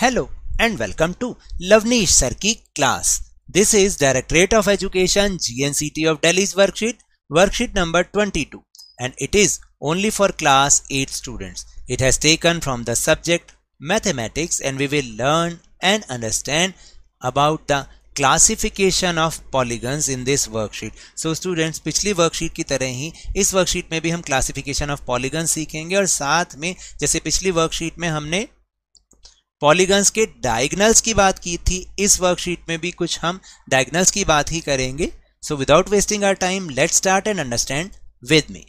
Hello and welcome to Lavneesh sir की class this is directorate of education GNCT of Delhi's worksheet worksheet number 22 and it is only for class 8 students it has taken from the subject mathematics and we will learn and understand about the classification of polygons in this worksheet so students पिछली worksheet की तरह ही इस worksheet में भी हम classification of polygon सीखेंगे और साथ में जैसे पिछली वर्कशीट में हमने पॉलीगन्स के डायग्नल्स की बात की थी इस वर्कशीट में भी कुछ हम डायग्नल्स की बात ही करेंगे so without wasting our time let start and understand with me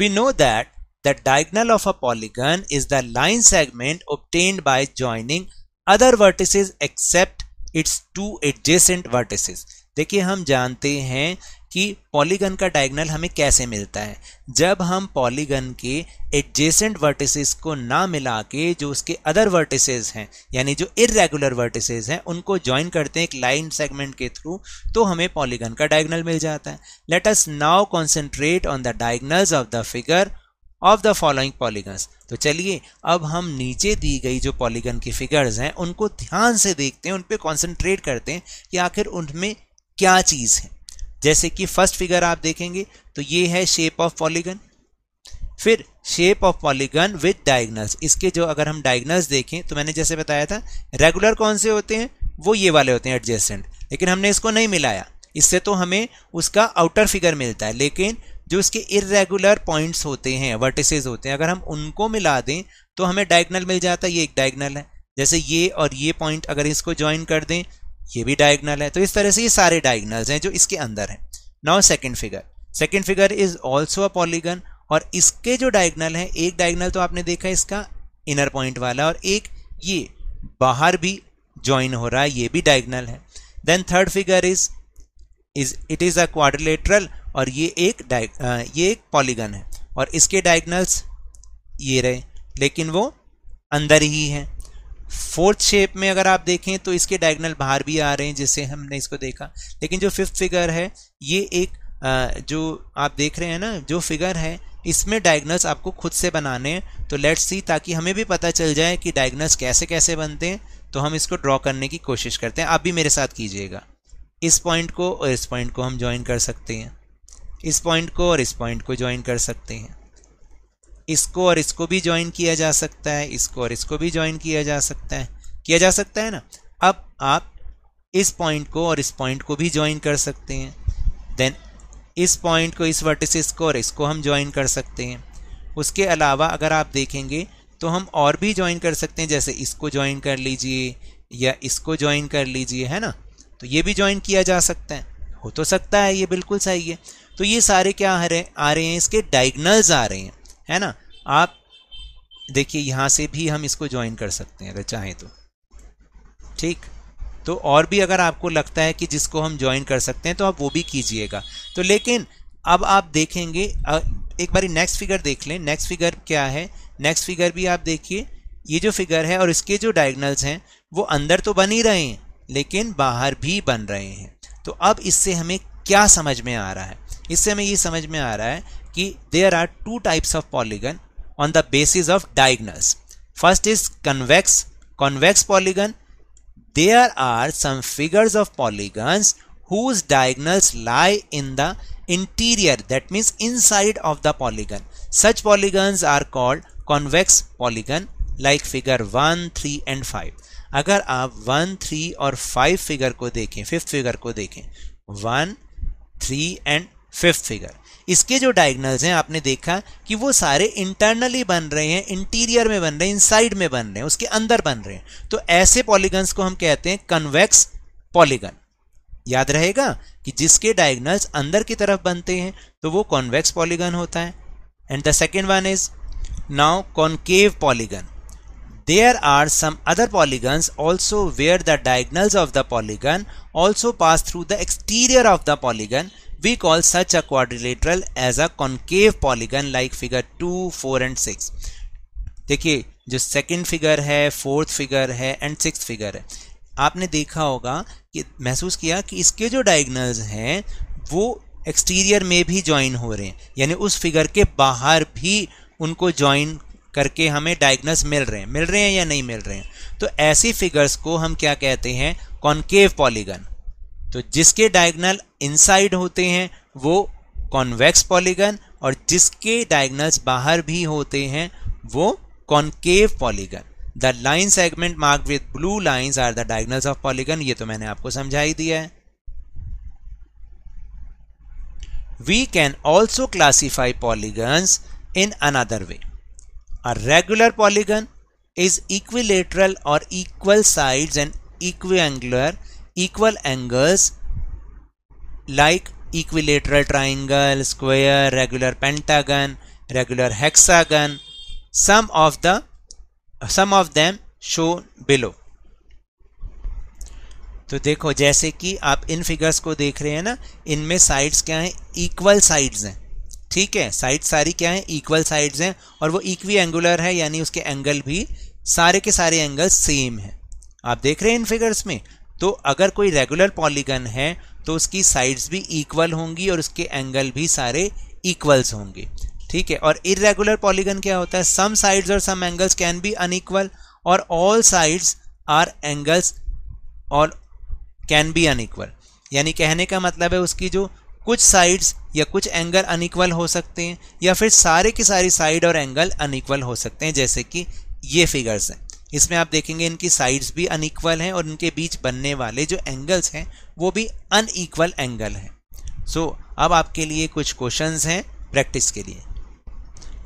we know that the diagonal of a polygon is the line segment obtained by joining other vertices except its two adjacent vertices देखिए हम जानते हैं कि polygon का diagonal हमें कैसे मिलता है जब हम पॉलीगन के एडजेसेंट वर्टिसेस को ना मिला के जो उसके अदर वर्टिसेस हैं यानी जो इरेगुलर वर्टिसेस हैं उनको ज्वाइन करते हैं एक लाइन सेगमेंट के थ्रू तो हमें पॉलीगन का डायगनल मिल जाता है let us now concentrate on the diagonals of the figure of the following polygons तो चलिए अब हम नीचे दी गई जो पॉलीगन की फिगर्स हैं उनको ध्यान से देखते हैं उन पर कॉन्सेंट्रेट करते हैं कि आखिर उनमें क्या चीज़ है जैसे कि फर्स्ट फिगर आप देखेंगे तो ये है शेप ऑफ पॉलीगन फिर shape of polygon with diagonals इसके जो अगर हम डायग्नल्स देखें तो मैंने जैसे बताया था रेगुलर कौन से होते हैं वो ये वाले होते हैं एडजेसेंट लेकिन हमने इसको नहीं मिलाया इससे तो हमें उसका आउटर फिगर मिलता है लेकिन जो उसके इरेगुलर पॉइंट्स होते हैं वर्टिसेज होते हैं अगर हम उनको मिला दें तो हमें डायगनल मिल जाता है ये एक डायगनल है जैसे ये और ये पॉइंट अगर इसको ज्वाइन कर दें ये भी डायगनल है तो इस तरह से ये सारे डायगनल्स हैं जो इसके अंदर हैं now second figure second figure is also a polygon और इसके जो डायगनल हैं एक डायगनल तो आपने देखा इसका इनर पॉइंट वाला और एक ये बाहर भी ज्वाइन हो रहा है ये भी डायगनल है then third figure is is it is a quadrilateral और ये एक ये एक पॉलीगन है और इसके डायगनल्स ये रहे लेकिन वो अंदर ही हैं फोर्थ शेप में अगर आप देखें तो इसके डायगनल बाहर भी आ रहे हैं जैसे हमने इसको देखा लेकिन जो फिफ्थ फिगर है ये एक जो आप देख रहे हैं ना जो फिगर है इसमें डायग्नल्स आपको खुद से बनाने हैं तो लेट्स सी ताकि हमें भी पता चल जाए कि डायगनल्स कैसे कैसे बनते हैं तो हम इसको ड्रॉ करने की कोशिश करते हैं आप भी मेरे साथ कीजिएगा इस पॉइंट को और इस पॉइंट को हम ज्वाइन कर सकते हैं इस पॉइंट को और इस पॉइंट को ज्वाइन कर सकते हैं इसको और इसको भी ज्वाइन किया जा सकता है इसको और इसको भी ज्वाइन किया जा सकता है किया जा सकता है ना अब आप इस पॉइंट को और इस पॉइंट को भी ज्वाइन कर सकते हैं देन इस पॉइंट को इस वर्टिस को और इसको हम ज्वाइन कर सकते हैं उसके अलावा अगर आप देखेंगे तो हम और भी ज्वाइन कर सकते हैं जैसे इसको ज्वाइन कर लीजिए या इसको ज्वाइन कर लीजिए है ना तो ये भी ज्वाइन किया जा सकता है हो तो सकता है ये बिल्कुल सही है तो ये सारे क्या आ रहे आ रहे हैं इसके डाइगनल्स आ रहे हैं है ना आप देखिए यहाँ से भी हम इसको ज्वाइन कर सकते हैं अगर चाहें तो ठीक तो और भी अगर आपको लगता है कि जिसको हम ज्वाइन कर सकते हैं तो आप वो भी कीजिएगा तो लेकिन अब आप देखेंगे एक बारी नेक्स्ट फिगर देख लें नेक्स्ट फिगर क्या है नेक्स्ट फिगर भी आप देखिए ये जो फिगर है और इसके जो डायगनल्स हैं वो अंदर तो बन ही रहे हैं लेकिन बाहर भी बन रहे हैं तो अब इससे हमें क्या समझ में आ रहा है इससे हमें ये समझ में आ रहा है कि there are two types of polygon on the basis of diagonals first is convex convex polygon there are some figures of polygon whose diagonals lie in the interior that means inside of the polygon such polygon are called convex polygon like figure one three and five अगर आप one three और five figure को देखें fifth figure को देखें one three and fifth figure इसके जो diagonals हैं आपने देखा कि वो सारे इंटरनली बन रहे हैं इंटीरियर में बन रहे हैं इनसाइड में बन रहे हैं उसके अंदर बन रहे हैं तो ऐसे पॉलीगन्स को हम कहते हैं कन्वेक्स पॉलीगन याद रहेगा कि जिसके डायग्नल्स अंदर की तरफ बनते हैं तो वो कॉन्वेक्स पॉलीगन होता है and the second one is now concave polygon there are some other polygons also where the diagonals of the polygon also pass through the exterior of the polygon we call such a quadrilateral as a concave polygon like figure two four and six देखिए जो second figure है fourth figure है and six figure है आपने देखा होगा कि महसूस किया कि इसके जो डायगनल्स हैं वो एक्सटीरियर में भी ज्वाइन हो रहे हैं यानी उस फिगर के बाहर भी उनको ज्वाइन करके हमें डायग्नस मिल रहे हैं मिल रहे हैं या नहीं मिल रहे हैं तो ऐसी फिगर्स को हम क्या कहते हैं कॉन्केव पॉलीगन तो जिसके डायगनल इनसाइड होते हैं वो कॉन्वेक्स पॉलीगन और जिसके डायगनल्स बाहर भी होते हैं वो concave polygon the line segment mark with blue lines are the diagonals of polygon ये तो मैंने आपको समझा ही दिया है we can also classify polygon in another way a regular polygon is equilateral और equal side and equiangular equal angles like equilateral triangle, square, regular pentagon, regular hexagon. Some of the some of them shown below. तो देखो जैसे कि आप इन figures को देख रहे हैं ना इनमें साइड्स क्या हैं इक्वल साइड्स हैं ठीक है साइड सारी क्या हैं इक्वल साइड्स हैं और वो इक्वी एंगुलर है यानी उसके एंगल भी सारे के सारे एंगल सेम हैं आप देख रहे हैं इन फिगर्स में तो अगर कोई रेगुलर पॉलीगन है तो उसकी साइड्स भी इक्वल होंगी और उसके एंगल भी सारे इक्वल्स होंगे ठीक है और इरेगुलर पॉलीगन क्या होता है सम साइड्स और some angles can be unequal और ऑल साइड्स आर एंगल्स और कैन बी अनइक्वल यानी कहने का मतलब है उसकी जो कुछ साइड्स या कुछ एंगल अनइक्वल हो सकते हैं या फिर सारे की सारी साइड और एंगल अनइक्वल हो सकते हैं जैसे कि ये फिगर्स हैं इसमें आप देखेंगे इनकी साइड्स भी अनईक्वल हैं और इनके बीच बनने वाले जो एंगल्स हैं वो भी अनईक्वल एंगल हैं सो so, अब आपके लिए कुछ क्वेश्चन हैं प्रैक्टिस के लिए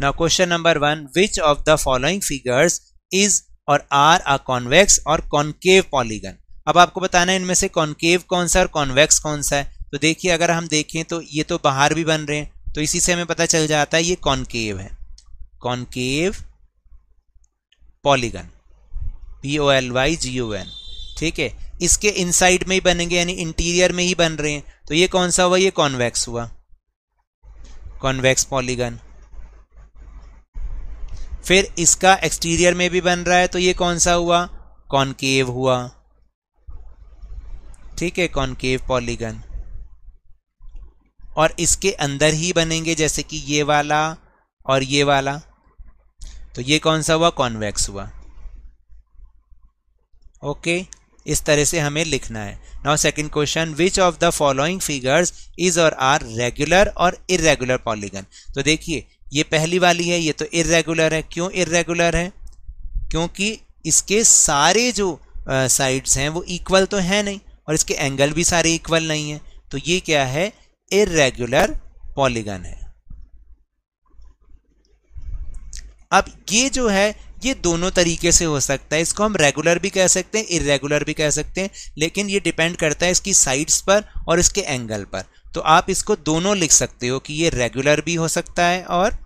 ना question number one which of the following figures is और आर अ कॉन्वेक्स और कॉन्केव पॉलीगन अब आपको बताना है इनमें से कॉन्केव कौन सा और कॉन्वेक्स कौन सा है तो देखिए अगर हम देखें तो ये तो बाहर भी बन रहे हैं तो इसी से हमें पता चल जाता है ये कॉन्केव है concave polygon P O L Y G O N ठीक है इसके इनसाइड में ही बनेंगे यानी इंटीरियर में ही बन रहे हैं तो ये कौन सा हुआ ये कॉन्वेक्स हुआ कॉन्वेक्स पॉलीगन फिर इसका एक्सटीरियर में भी बन रहा है तो ये कौन सा हुआ कॉनकेव हुआ ठीक है कॉनकेव पॉलीगन और इसके अंदर ही बनेंगे जैसे कि ये वाला और ये वाला तो ये कौन सा हुआ कॉन्वेक्स हुआ ओके okay? इस तरह से हमें लिखना है now second question which of the following figures is और आर रेगुलर और इरेगुलर पॉलीगन तो देखिए ये पहली वाली है ये तो इरेगुलर है क्यों इरेगुलर है क्योंकि इसके सारे जो साइड्स uh, हैं वो इक्वल तो है नहीं और इसके एंगल भी सारे इक्वल नहीं हैं तो ये क्या है इरेगुलर पॉलीगन है अब ये जो है ये दोनों तरीके से हो सकता है इसको हम रेगुलर भी कह सकते हैं इरेगुलर भी कह सकते हैं लेकिन ये डिपेंड करता है इसकी साइड्स पर और इसके एंगल पर तो आप इसको दोनों लिख सकते हो कि ये रेगुलर भी हो सकता है और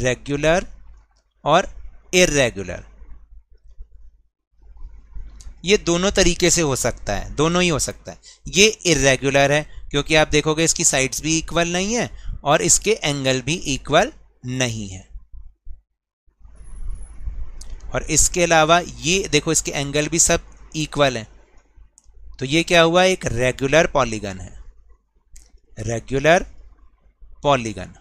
रेगुलर और इरेगुलर ये दोनों तरीके से हो सकता है दोनों ही हो सकता है ये इरेगुलर है क्योंकि आप देखोगे इसकी साइड्स भी इक्वल नहीं है और इसके एंगल भी इक्वल नहीं है और इसके अलावा ये देखो इसके एंगल भी सब इक्वल हैं तो ये क्या हुआ एक रेगुलर पॉलीगन है रेगुलर पॉलीगन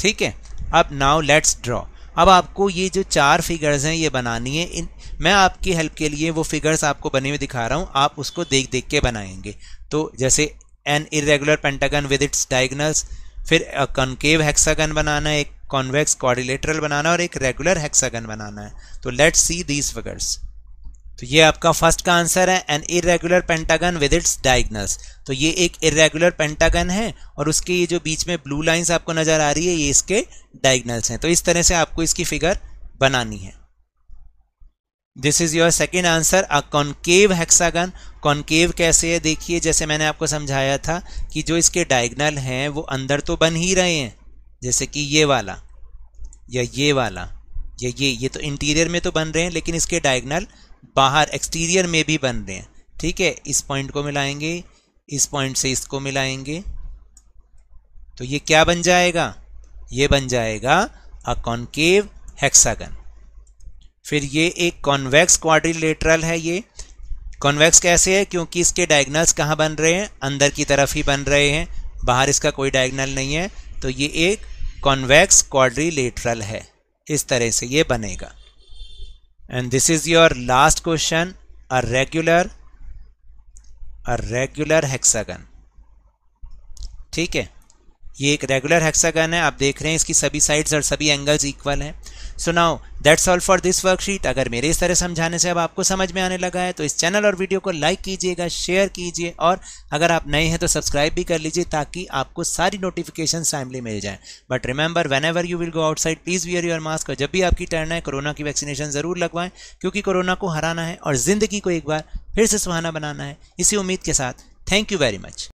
ठीक है अब नाउ लेट्स ड्रॉ अब आपको ये जो चार फिगर्स हैं ये बनानी है इन मैं आपकी हेल्प के लिए वो फिगर्स आपको बने हुए दिखा रहा हूँ आप उसको देख देख के बनाएंगे तो जैसे an irregular pentagon with its diagonals फिर कनकेव हेक्सागन बनाना है एक कॉन्वेक्स क्वारिलेटरल बनाना और एक रेगुलर हेक्सागन बनाना है तो लेट्स सी दीज फिगर्स तो ये आपका फर्स्ट का आंसर है an irregular pentagon with its diagonals तो ये एक इरेगुलर पेंटागन है और उसके ये जो बीच में ब्लू लाइंस आपको नज़र आ रही है ये इसके डायग्नल्स हैं तो इस तरह से आपको इसकी फिगर बनानी है this is your second answer a concave hexagon concave कैसे है देखिए जैसे मैंने आपको समझाया था कि जो इसके डायग्नल हैं वो अंदर तो बन ही रहे हैं जैसे कि ये वाला या ये वाला या ये ये तो इंटीरियर में तो बन रहे हैं लेकिन इसके डायगनल बाहर एक्सटीरियर में भी बन रहे हैं ठीक है इस पॉइंट को मिलाएंगे इस पॉइंट से इसको मिलाएंगे तो ये क्या बन जाएगा ये बन जाएगा अ कॉन्केव हेक्सागन फिर ये एक कॉन्वेक्स क्वाड्रिलेटरल है ये कॉन्वेक्स कैसे है क्योंकि इसके डायगनल्स कहाँ बन रहे हैं अंदर की तरफ ही बन रहे हैं बाहर इसका कोई डायगनल नहीं है तो ये एक कॉन्वेक्स क्वाड्रीलेटरल है इस तरह से ये बनेगा and this is your last question a regular a regular hexagon ठीक है ये एक रेगुलर हेक्सागन है आप देख रहे हैं इसकी सभी साइड्स और सभी एंगल्स इक्वल हैं so now that's all for this worksheet अगर मेरे इस तरह समझाने से अब आपको समझ में आने लगा है तो इस चैनल और वीडियो को लाइक कीजिएगा शेयर कीजिए और अगर आप नए हैं तो सब्सक्राइब भी कर लीजिए ताकि आपको सारी नोटिफिकेशन टाइमली मिल जाए but remember whenever you will go outside please wear your mask और जब भी आपकी टर्न है कोरोना की वैक्सीनेशन ज़रूर लगवाएं क्योंकि कोरोना को हराना है और ज़िंदगी को एक बार फिर से सुहाना बनाना है इसी उम्मीद के साथ थैंक यू वेरी मच